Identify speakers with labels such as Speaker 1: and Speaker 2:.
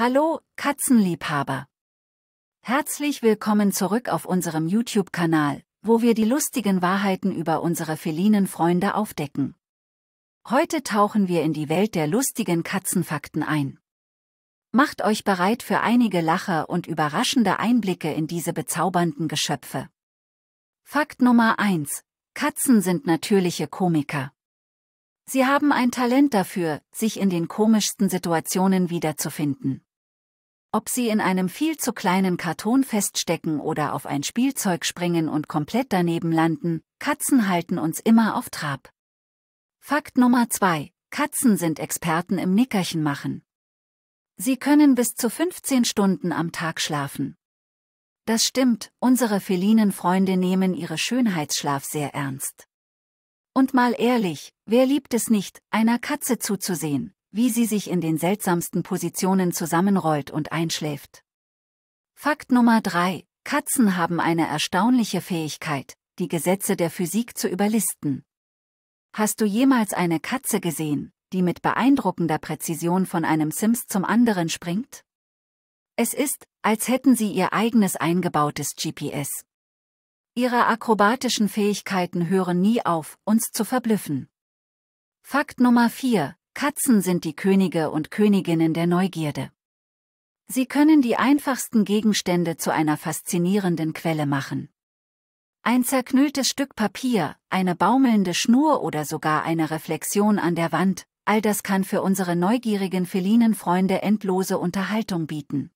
Speaker 1: Hallo, Katzenliebhaber! Herzlich willkommen zurück auf unserem YouTube-Kanal, wo wir die lustigen Wahrheiten über unsere felinen Freunde aufdecken. Heute tauchen wir in die Welt der lustigen Katzenfakten ein. Macht euch bereit für einige Lacher und überraschende Einblicke in diese bezaubernden Geschöpfe. Fakt Nummer 1. Katzen sind natürliche Komiker. Sie haben ein Talent dafür, sich in den komischsten Situationen wiederzufinden. Ob sie in einem viel zu kleinen Karton feststecken oder auf ein Spielzeug springen und komplett daneben landen, Katzen halten uns immer auf Trab. Fakt Nummer 2. Katzen sind Experten im Nickerchen machen. Sie können bis zu 15 Stunden am Tag schlafen. Das stimmt, unsere felinen Freunde nehmen ihre Schönheitsschlaf sehr ernst. Und mal ehrlich, wer liebt es nicht, einer Katze zuzusehen? wie sie sich in den seltsamsten Positionen zusammenrollt und einschläft. Fakt Nummer 3. Katzen haben eine erstaunliche Fähigkeit, die Gesetze der Physik zu überlisten. Hast du jemals eine Katze gesehen, die mit beeindruckender Präzision von einem Sims zum anderen springt? Es ist, als hätten sie ihr eigenes eingebautes GPS. Ihre akrobatischen Fähigkeiten hören nie auf, uns zu verblüffen. Fakt Nummer 4. Katzen sind die Könige und Königinnen der Neugierde. Sie können die einfachsten Gegenstände zu einer faszinierenden Quelle machen. Ein zerknülltes Stück Papier, eine baumelnde Schnur oder sogar eine Reflexion an der Wand, all das kann für unsere neugierigen felinen Freunde endlose Unterhaltung bieten.